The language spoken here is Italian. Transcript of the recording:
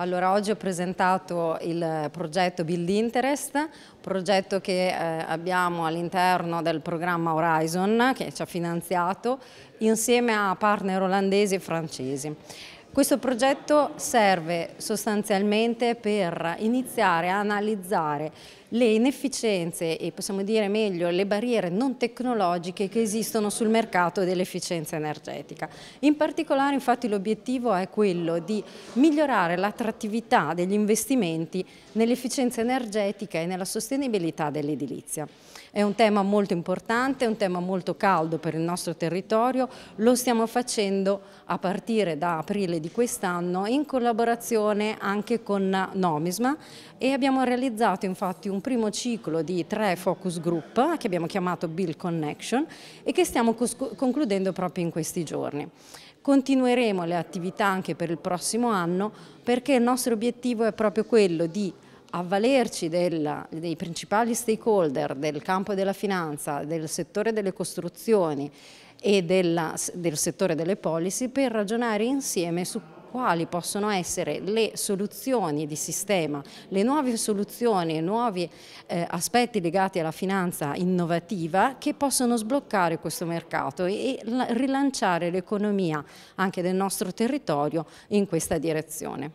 Allora, oggi ho presentato il progetto Build Interest, progetto che eh, abbiamo all'interno del programma Horizon che ci ha finanziato insieme a partner olandesi e francesi. Questo progetto serve sostanzialmente per iniziare a analizzare le inefficienze e possiamo dire meglio le barriere non tecnologiche che esistono sul mercato dell'efficienza energetica. In particolare infatti l'obiettivo è quello di migliorare l'attrattività degli investimenti nell'efficienza energetica e nella sostenibilità dell'edilizia. È un tema molto importante, è un tema molto caldo per il nostro territorio, lo stiamo facendo a partire da aprile di di quest'anno in collaborazione anche con Nomisma e abbiamo realizzato infatti un primo ciclo di tre focus group che abbiamo chiamato Build Connection e che stiamo concludendo proprio in questi giorni. Continueremo le attività anche per il prossimo anno perché il nostro obiettivo è proprio quello di avvalerci del, dei principali stakeholder del campo della finanza, del settore delle costruzioni, e della, del settore delle policy per ragionare insieme su quali possono essere le soluzioni di sistema, le nuove soluzioni e nuovi eh, aspetti legati alla finanza innovativa che possono sbloccare questo mercato e, e rilanciare l'economia anche del nostro territorio in questa direzione.